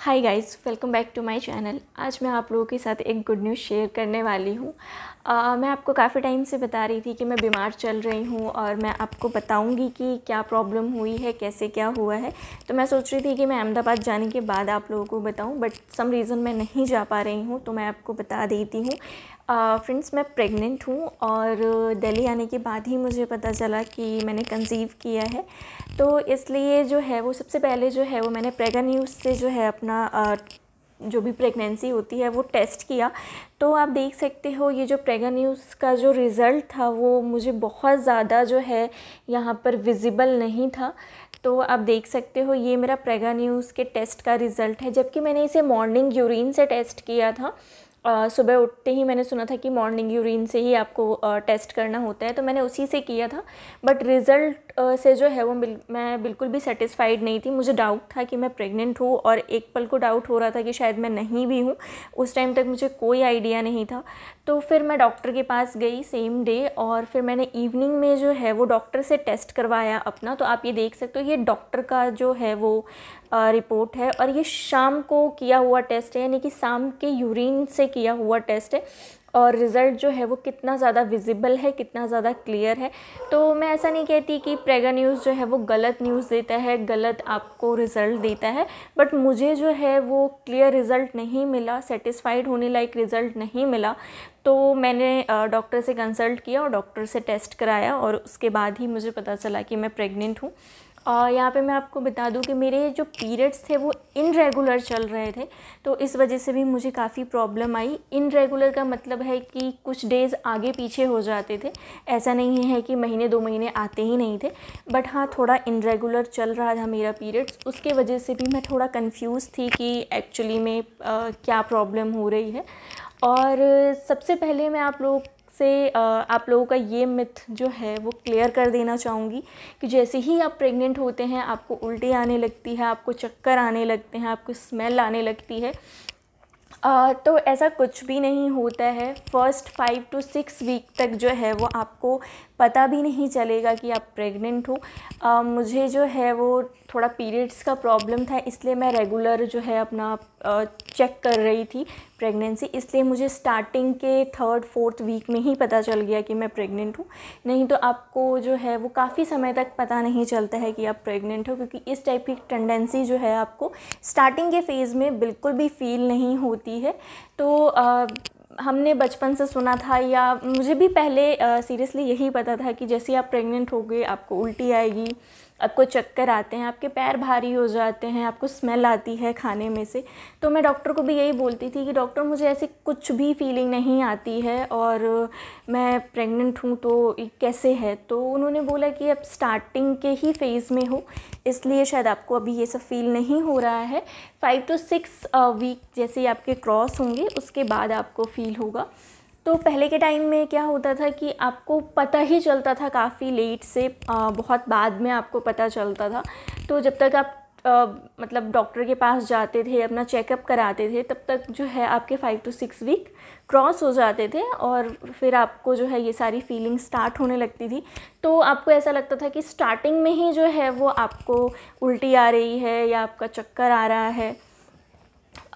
hi guys welcome back to my channel आज मैं आप लोगों के साथ एक गुड न्यूज़ शेयर करने वाली हूँ मैं आपको काफ़ी टाइम से बता रही थी कि मैं बीमार चल रही हूँ और मैं आपको बताऊँगी कि क्या प्रॉब्लम हुई है कैसे क्या हुआ है तो मैं सोच रही थी कि मैं अहमदाबाद जाने के बाद आप लोगों को बताऊँ बट सम रीज़न मैं नहीं जा पा रही हूँ तो मैं आपको बता देती हूँ फ्रेंड्स uh, मैं प्रेग्नेंट हूँ और दिल्ली आने के बाद ही मुझे पता चला कि मैंने कंसीव किया है तो इसलिए जो है वो सबसे पहले जो है वो मैंने प्रेगा न्यूज़ से जो है अपना uh, जो भी प्रेगनेंसी होती है वो टेस्ट किया तो आप देख सकते हो ये जो प्रेगा न्यूज़ का जो रिज़ल्ट था वो मुझे बहुत ज़्यादा जो है यहाँ पर विजिबल नहीं था तो आप देख सकते हो ये मेरा प्रेगा न्यूज़ के टेस्ट का रिज़ल्ट है जबकि मैंने इसे मॉर्निंग यूरिन से टेस्ट किया था सुबह उठते ही मैंने सुना था कि मॉर्निंग यूरिन से ही आपको टेस्ट करना होता है तो मैंने उसी से किया था बट रिज़ल्ट से जो है वो बिल, मैं बिल्कुल भी सेटिस्फाइड नहीं थी मुझे डाउट था कि मैं प्रेग्नेंट हूँ और एक पल को डाउट हो रहा था कि शायद मैं नहीं भी हूँ उस टाइम तक मुझे कोई आइडिया नहीं था तो फिर मैं डॉक्टर के पास गई सेम डे और फिर मैंने इवनिंग में जो है वो डॉक्टर से टेस्ट करवाया अपना तो आप ये देख सकते हो ये डॉक्टर का जो है वो रिपोर्ट है और ये शाम को किया हुआ टेस्ट है यानी कि शाम के यूरिन से किया हुआ टेस्ट है और रिज़ल्ट जो है वो कितना ज़्यादा विजिबल है कितना ज़्यादा क्लियर है तो मैं ऐसा नहीं कहती कि प्रेगा न्यूज़ जो है वो गलत न्यूज़ देता है गलत आपको रिज़ल्ट देता है बट मुझे जो है वो क्लियर रिज़ल्ट नहीं मिला सेटिस्फाइड होने लायक रिज़ल्ट नहीं मिला तो मैंने डॉक्टर से कंसल्ट किया और डॉक्टर से टेस्ट कराया और उसके बाद ही मुझे पता चला कि मैं प्रेगनेंट हूँ और यहाँ पे मैं आपको बता दूँ कि मेरे जो पीरियड्स थे वो इनरेगुलर चल रहे थे तो इस वजह से भी मुझे काफ़ी प्रॉब्लम आई इनरेगुलर का मतलब है कि कुछ डेज़ आगे पीछे हो जाते थे ऐसा नहीं है कि महीने दो महीने आते ही नहीं थे बट हाँ थोड़ा इनरेगुलर चल रहा था मेरा पीरियड्स उसके वजह से भी मैं थोड़ा कन्फ्यूज़ थी कि एक्चुअली में आ, क्या प्रॉब्लम हो रही है और सबसे पहले मैं आप लोग से आप लोगों का ये मिथ जो है वो क्लियर कर देना चाहूँगी कि जैसे ही आप प्रेग्नेंट होते हैं आपको उल्टी आने लगती है आपको चक्कर आने लगते हैं आपको स्मेल आने लगती है आ, तो ऐसा कुछ भी नहीं होता है first five two six week तक जो है वो आपको पता भी नहीं चलेगा कि आप प्रेग्नेंट हो आ, मुझे जो है वो थोड़ा पीरियड्स का प्रॉब्लम था इसलिए मैं रेगुलर जो है अपना चेक कर रही थी प्रेगनेंसी इसलिए मुझे स्टार्टिंग के थर्ड फोर्थ वीक में ही पता चल गया कि मैं प्रेग्नेंट हूँ नहीं तो आपको जो है वो काफ़ी समय तक पता नहीं चलता है कि आप प्रेग्नेंट हो क्योंकि इस टाइप की टेंडेंसी जो है आपको स्टार्टिंग के फेज़ में बिल्कुल भी फील नहीं होती है तो आ, हमने बचपन से सुना था या मुझे भी पहले सीरियसली यही पता था कि जैसे आप प्रेग्नेंट हो गए आपको उल्टी आएगी आपको चक्कर आते हैं आपके पैर भारी हो जाते हैं आपको स्मेल आती है खाने में से तो मैं डॉक्टर को भी यही बोलती थी कि डॉक्टर मुझे ऐसी कुछ भी फीलिंग नहीं आती है और मैं प्रेग्नेंट हूँ तो कैसे है तो उन्होंने बोला कि अब स्टार्टिंग के ही फेज़ में हो इसलिए शायद आपको अभी ये सब फील नहीं हो रहा है फाइव टू सिक्स वीक जैसे ही आपके क्रॉस होंगे उसके बाद आपको फील होगा तो पहले के टाइम में क्या होता था कि आपको पता ही चलता था काफ़ी लेट से बहुत बाद में आपको पता चलता था तो जब तक आप आ, मतलब डॉक्टर के पास जाते थे अपना चेकअप कराते थे तब तक जो है आपके five two six week cross हो जाते थे और फिर आपको जो है ये सारी फीलिंग स्टार्ट होने लगती थी तो आपको ऐसा लगता था कि स्टार्टिंग में ही जो है वो आपको उल्टी आ रही है या आपका चक्कर आ रहा है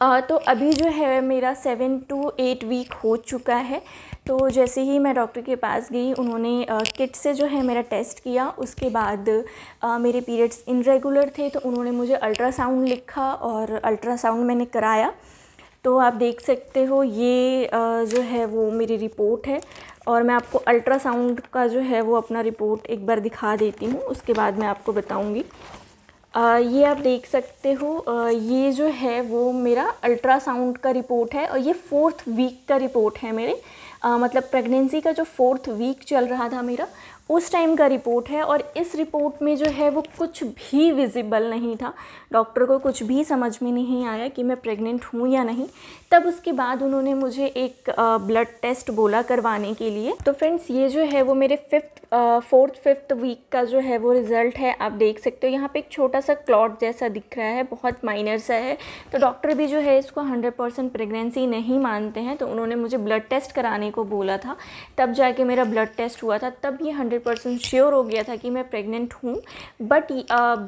तो अभी जो है मेरा सेवन टू एट वीक हो चुका है तो जैसे ही मैं डॉक्टर के पास गई उन्होंने किट से जो है मेरा टेस्ट किया उसके बाद मेरे पीरियड्स इनरेगुलर थे तो उन्होंने मुझे अल्ट्रासाउंड लिखा और अल्ट्रासाउंड मैंने कराया तो आप देख सकते हो ये जो है वो मेरी रिपोर्ट है और मैं आपको अल्ट्रासाउंड का जो है वो अपना रिपोर्ट एक बार दिखा देती हूँ उसके बाद मैं आपको बताऊँगी ये आप देख सकते हो ये जो है वो मेरा अल्ट्रासाउंड का रिपोर्ट है और ये फोर्थ वीक का रिपोर्ट है मेरे मतलब प्रेगनेंसी का जो फोर्थ वीक चल रहा था मेरा उस टाइम का रिपोर्ट है और इस रिपोर्ट में जो है वो कुछ भी विजिबल नहीं था डॉक्टर को कुछ भी समझ में नहीं आया कि मैं प्रेग्नेंट हूँ या नहीं तब उसके बाद उन्होंने मुझे एक ब्लड टेस्ट बोला करवाने के लिए तो फ्रेंड्स ये जो है वो मेरे फिफ्थ फोर्थ फिफ्थ वीक का जो है वो रिज़ल्ट है आप देख सकते हो यहाँ पर एक छोटा सा क्लॉट जैसा दिख रहा है बहुत माइनर सा है तो डॉक्टर भी जो है इसको हंड्रेड परसेंट प्रेगनेंसी नहीं मानते हैं तो उन्होंने मुझे ब्लड टेस्ट कराने को बोला था तब जाके मेरा ब्लड टेस्ट हुआ था तब ये हंड्रेड परसेंट श्योर हो गया था कि मैं प्रेग्नेंट हूँ बट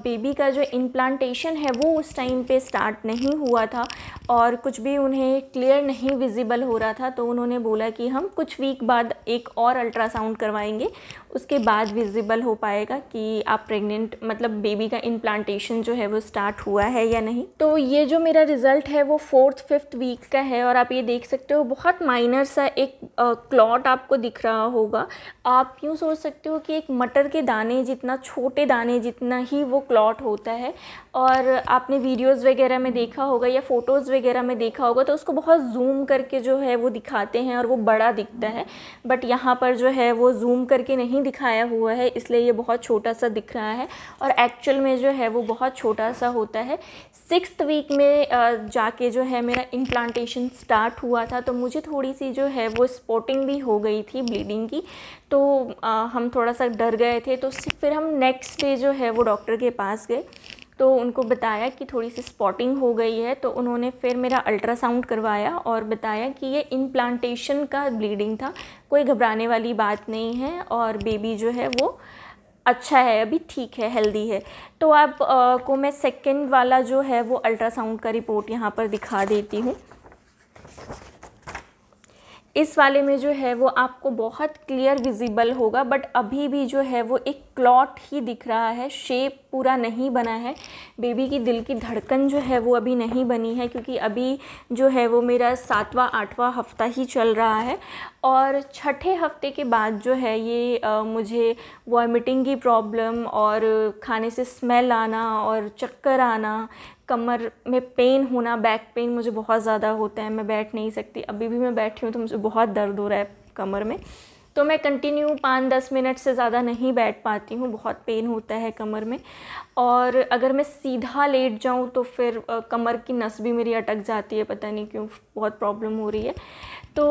बेबी का जो इम्प्लांटेशन है वो उस टाइम पे स्टार्ट नहीं हुआ था और कुछ भी उन्हें क्लियर नहीं विजिबल हो रहा था तो उन्होंने बोला कि हम कुछ वीक बाद एक और अल्ट्रासाउंड करवाएंगे उसके बाद विजिबल हो पाएगा कि आप प्रेग्नेंट मतलब बेबी का इम्प्लांटेशन जो है वो स्टार्ट हुआ है या नहीं तो ये जो मेरा रिज़ल्ट है वो फोर्थ फिफ्थ वीक का है और आप ये देख सकते हो बहुत माइनर सा एक क्लॉट आपको दिख रहा होगा आप यूँ सोच सकते सकते हो कि एक मटर के दाने जितना छोटे दाने जितना ही वो क्लॉट होता है और आपने वीडियोस वगैरह में देखा होगा या फ़ोटोज़ वगैरह में देखा होगा तो उसको बहुत जूम करके जो है वो दिखाते हैं और वो बड़ा दिखता है बट यहाँ पर जो है वो जूम करके नहीं दिखाया हुआ है इसलिए ये बहुत छोटा सा दिख रहा है और एक्चुअल में जो है वो बहुत छोटा सा होता है सिक्स वीक में जाके जो है मेरा इम्प्लांटेशन स्टार्ट हुआ था तो मुझे थोड़ी सी जो है वो स्पॉटिंग भी हो गई थी ब्लीडिंग की तो आ, हम थोड़ा सा डर गए थे तो फिर हम नेक्स्ट डे जो है वो डॉक्टर के पास गए तो उनको बताया कि थोड़ी सी स्पॉटिंग हो गई है तो उन्होंने फिर मेरा अल्ट्रासाउंड करवाया और बताया कि ये इम्प्लांटेशन का ब्लीडिंग था कोई घबराने वाली बात नहीं है और बेबी जो है वो अच्छा है अभी ठीक है हेल्दी है तो आप आ, को मैं सेकंड वाला जो है वो अल्ट्रासाउंड का रिपोर्ट यहाँ पर दिखा देती हूँ इस वाले में जो है वो आपको बहुत क्लियर विजिबल होगा बट अभी भी जो है वो एक क्लॉट ही दिख रहा है शेप पूरा नहीं बना है बेबी की दिल की धड़कन जो है वो अभी नहीं बनी है क्योंकि अभी जो है वो मेरा सातवां आठवां हफ्ता ही चल रहा है और छठे हफ्ते के बाद जो है ये आ, मुझे वॉमिटिंग की प्रॉब्लम और खाने से स्मेल आना और चक्कर आना कमर में पेन होना बैक पेन मुझे बहुत ज़्यादा होता है मैं बैठ नहीं सकती अभी भी मैं बैठी हूँ तो मुझे बहुत दर्द हो रहा है कमर में तो मैं कंटिन्यू पाँच दस मिनट से ज़्यादा नहीं बैठ पाती हूँ बहुत पेन होता है कमर में और अगर मैं सीधा लेट जाऊँ तो फिर कमर की नस भी मेरी अटक जाती है पता नहीं क्यों बहुत प्रॉब्लम हो रही है तो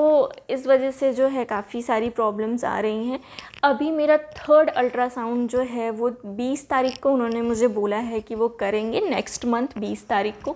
इस वजह से जो है काफ़ी सारी प्रॉब्लम्स आ रही हैं अभी मेरा थर्ड अल्ट्रासाउंड जो है वो 20 तारीख को उन्होंने मुझे बोला है कि वो करेंगे नेक्स्ट मंथ 20 तारीख को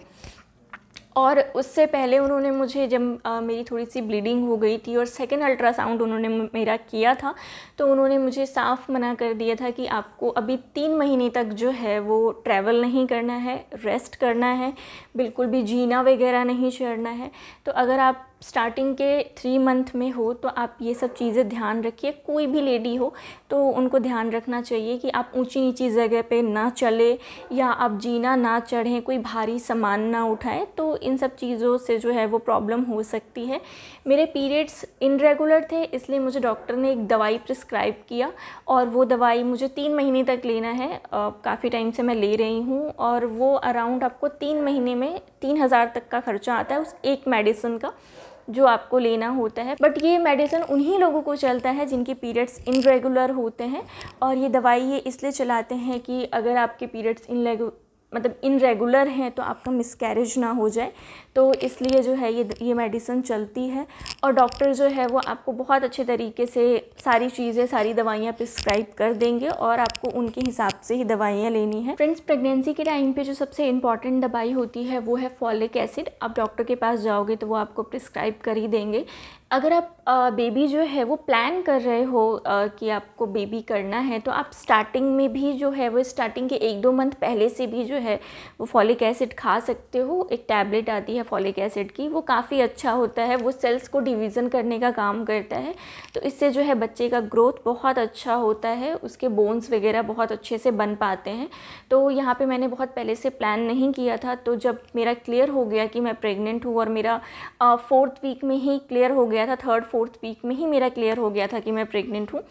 और उससे पहले उन्होंने मुझे जब आ, मेरी थोड़ी सी ब्लीडिंग हो गई थी और सेकेंड अल्ट्रासाउंड उन्होंने मेरा किया था तो उन्होंने मुझे साफ मना कर दिया था कि आपको अभी तीन महीने तक जो है वो ट्रैवल नहीं करना है रेस्ट करना है बिल्कुल भी जीना वगैरह नहीं चढ़ना है तो अगर आप स्टार्टिंग के थ्री मंथ में हो तो आप ये सब चीज़ें ध्यान रखिए कोई भी लेडी हो तो उनको ध्यान रखना चाहिए कि आप ऊंची नीची जगह पे ना चले या आप जीना ना चढ़ें कोई भारी सामान ना उठाएं तो इन सब चीज़ों से जो है वो प्रॉब्लम हो सकती है मेरे पीरियड्स इनरेगुलर थे इसलिए मुझे डॉक्टर ने एक दवाई प्रिस्क्राइब किया और वो दवाई मुझे तीन महीने तक लेना है काफ़ी टाइम से मैं ले रही हूँ और वो अराउंड आपको तीन महीने में तीन हज़ार तक का खर्चा आता है उस एक मेडिसिन का जो आपको लेना होता है बट ये मेडिसिन उन्हीं लोगों को चलता है जिनके पीरियड्स इनरेगुलर होते हैं और ये दवाई ये इसलिए चलाते हैं कि अगर आपके पीरियड्स इनरेगुलर मतलब इनरेगुलर हैं तो आपका मिसकैरेज ना हो जाए तो इसलिए जो है ये ये मेडिसिन चलती है और डॉक्टर जो है वो आपको बहुत अच्छे तरीके से सारी चीज़ें सारी दवाइयाँ प्रिस्क्राइब कर देंगे और आपको उनके हिसाब से ही दवाइयाँ लेनी है फ्रेंड्स प्रेगनेंसी के टाइम पे जो सबसे इंपॉर्टेंट दवाई होती है वो है फॉलिक एसिड आप डॉक्टर के पास जाओगे तो वो आपको प्रिस्क्राइब कर ही देंगे अगर आप बेबी जो है वो प्लान कर रहे हो कि आपको बेबी करना है तो आप स्टार्टिंग में भी जो है वो स्टार्टिंग के एक दो मंथ पहले से भी जो है वो फॉलिक एसिड खा सकते हो एक टैबलेट आती है फॉलिक एसिड की वो काफ़ी अच्छा होता है वो सेल्स को डिवीज़न करने का काम करता है तो इससे जो है बच्चे का ग्रोथ बहुत अच्छा होता है उसके बोन्स वगैरह बहुत अच्छे से बन पाते हैं तो यहाँ पर मैंने बहुत पहले से प्लान नहीं किया था तो जब मेरा क्लियर हो गया कि मैं प्रेगनेंट हूँ और मेरा फोर्थ वीक में ही क्लियर हो गया गया था थर्ड फोर्थ वीक में ही मेरा क्लियर हो गया था कि मैं प्रेग्नेंट हूँ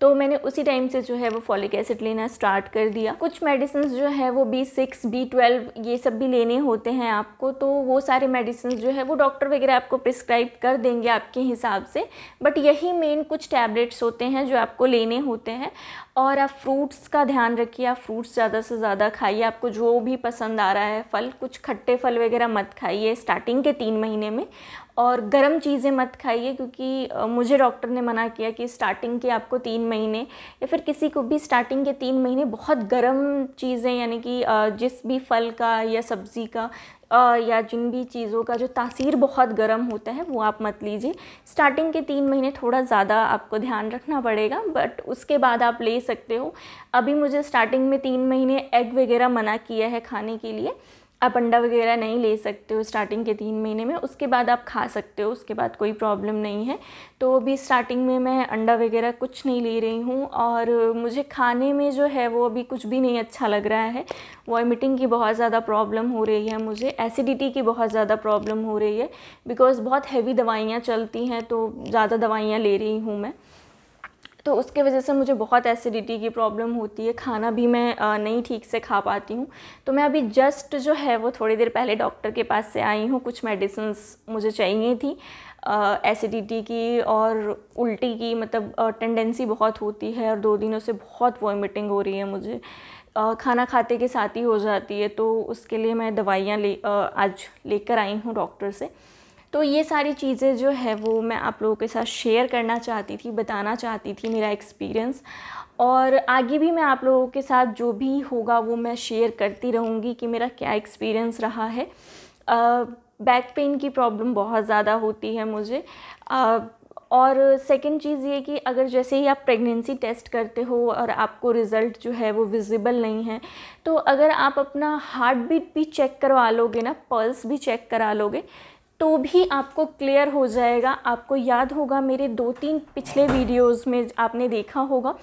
तो मैंने उसी टाइम से जो है वो फॉलिक एसिड लेना स्टार्ट कर दिया कुछ मेडिसिन जो है वो बी सिक्स बी ट्वेल्व ये सब भी लेने होते हैं आपको तो वो सारे मेडिसिन जो है वो डॉक्टर वगैरह आपको प्रिस्क्राइब कर देंगे आपके हिसाब से बट यही मेन कुछ टैबलेट्स होते हैं जो आपको लेने होते हैं और आप फ्रूट्स का ध्यान रखिए आप फ्रूट्स ज़्यादा से ज़्यादा खाइए आपको जो भी पसंद आ रहा है फल कुछ खट्टे फल वगैरह मत खाइए स्टार्टिंग के तीन महीने में और गर्म चीज़ें मत खाइए क्योंकि मुझे डॉक्टर ने मना किया कि स्टार्टिंग के आपको तीन महीने या फिर किसी को भी स्टार्टिंग के तीन महीने बहुत गर्म चीज़ें यानी कि जिस भी फल का या सब्ज़ी का या जिन भी चीज़ों का जो तासीर बहुत गर्म होता है वो आप मत लीजिए स्टार्टिंग के तीन महीने थोड़ा ज़्यादा आपको ध्यान रखना पड़ेगा बट उसके बाद आप ले सकते हो अभी मुझे स्टार्टिंग में तीन महीने एग वगैरह मना किया है खाने के लिए आप अंडा वगैरह नहीं ले सकते हो स्टार्टिंग के तीन महीने में उसके बाद आप खा सकते हो उसके बाद कोई प्रॉब्लम नहीं है तो अभी स्टार्टिंग में मैं अंडा वगैरह कुछ नहीं ले रही हूँ और मुझे खाने में जो है वो अभी कुछ भी नहीं अच्छा लग रहा है वॉमिटिंग की बहुत ज़्यादा प्रॉब्लम हो रही है मुझे एसिडिटी की बहुत ज़्यादा प्रॉब्लम हो रही है बिकॉज़ बहुत हैवी दवाइयाँ चलती हैं तो ज़्यादा दवाइयाँ ले रही हूँ मैं तो उसके वजह से मुझे बहुत एसिडिटी की प्रॉब्लम होती है खाना भी मैं नहीं ठीक से खा पाती हूँ तो मैं अभी जस्ट जो है वो थोड़ी देर पहले डॉक्टर के पास से आई हूँ कुछ मेडिसिन मुझे चाहिए थी एसिडिटी की और उल्टी की मतलब टेंडेंसी बहुत होती है और दो दिनों से बहुत वॉमिटिंग हो रही है मुझे खाना खाते के साथ ही हो जाती है तो उसके लिए मैं दवाइयाँ ले आज लेकर आई हूँ डॉक्टर से तो ये सारी चीज़ें जो है वो मैं आप लोगों के साथ शेयर करना चाहती थी बताना चाहती थी मेरा एक्सपीरियंस और आगे भी मैं आप लोगों के साथ जो भी होगा वो मैं शेयर करती रहूँगी कि मेरा क्या एक्सपीरियंस रहा है बैक पेन की प्रॉब्लम बहुत ज़्यादा होती है मुझे आ, और सेकंड चीज़ ये कि अगर जैसे ही आप प्रेगनेंसी टेस्ट करते हो और आपको रिज़ल्ट जो है वो विजिबल नहीं है तो अगर आप अपना हार्ट बीट भी चेक करवा लोगे ना पल्स भी चेक करा लोगे तो भी आपको क्लियर हो जाएगा आपको याद होगा मेरे दो तीन पिछले वीडियोस में आपने देखा होगा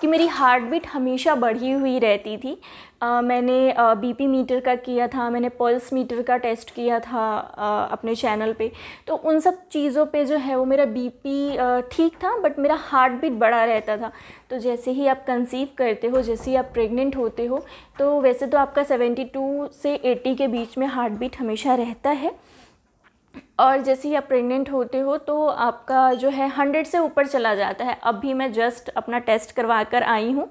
कि मेरी हार्ट बीट हमेशा बढ़ी हुई रहती थी आ, मैंने बीपी मीटर का किया था मैंने पल्स मीटर का टेस्ट किया था आ, अपने चैनल पे तो उन सब चीज़ों पे जो है वो मेरा बीपी ठीक था बट मेरा हार्ट बीट बड़ा रहता था तो जैसे ही आप कंसीव करते हो जैसे ही आप प्रेग्नेंट होते हो तो वैसे तो आपका सेवेंटी से एट्टी के बीच में हार्ट बीट हमेशा रहता है और जैसे ही आप प्रेग्नेंट होते हो तो आपका जो है हंड्रेड से ऊपर चला जाता है अब भी मैं जस्ट अपना टेस्ट करवा कर आई हूँ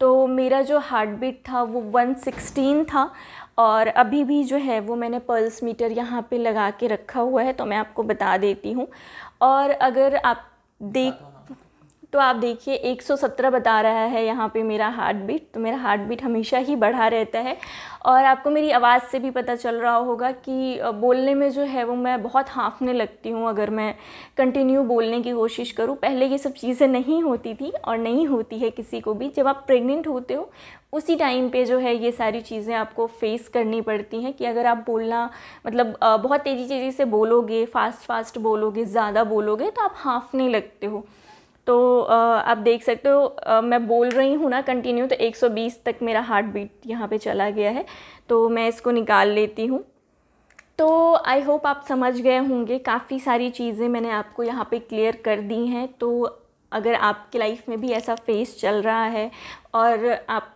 तो मेरा जो हार्ट बीट था वो वन सिक्सटीन था और अभी भी जो है वो मैंने पल्स मीटर यहाँ पे लगा के रखा हुआ है तो मैं आपको बता देती हूँ और अगर आप देख तो आप देखिए 117 बता रहा है यहाँ पे मेरा हार्ट बीट तो मेरा हार्ट बीट हमेशा ही बढ़ा रहता है और आपको मेरी आवाज़ से भी पता चल रहा होगा कि बोलने में जो है वो मैं बहुत हाँफने लगती हूँ अगर मैं कंटिन्यू बोलने की कोशिश करूँ पहले ये सब चीज़ें नहीं होती थी और नहीं होती है किसी को भी जब आप प्रेग्नेंट होते हो उसी टाइम पे जो है ये सारी चीज़ें आपको फेस करनी पड़ती हैं कि अगर आप बोलना मतलब बहुत तेज़ी तेज़ी से बोलोगे फास्ट फास्ट बोलोगे ज़्यादा बोलोगे तो आप हाँफने लगते हो तो आप देख सकते हो मैं बोल रही हूँ ना कंटिन्यू तो 120 तक मेरा हार्ट बीट यहाँ पे चला गया है तो मैं इसको निकाल लेती हूँ तो आई होप आप समझ गए होंगे काफ़ी सारी चीज़ें मैंने आपको यहाँ पे क्लियर कर दी हैं तो अगर आपकी लाइफ में भी ऐसा फेस चल रहा है और आप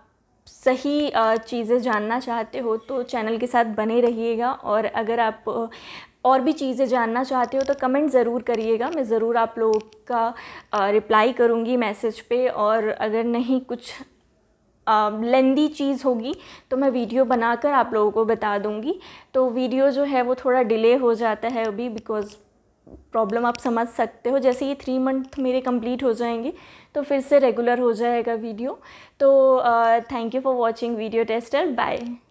सही चीज़ें जानना चाहते हो तो चैनल के साथ बने रहिएगा और अगर आप और भी चीज़ें जानना चाहते हो तो कमेंट ज़रूर करिएगा मैं ज़रूर आप लोगों का रिप्लाई करूँगी मैसेज पे और अगर नहीं कुछ लेंदी चीज़ होगी तो मैं वीडियो बनाकर आप लोगों को बता दूँगी तो वीडियो जो है वो थोड़ा डिले हो जाता है अभी बिकॉज़ प्रॉब्लम आप समझ सकते हो जैसे ये थ्री मंथ मेरे कंप्लीट हो जाएंगे तो फिर से रेगुलर हो जाएगा वीडियो तो thank you for watching video टेस्टर बाय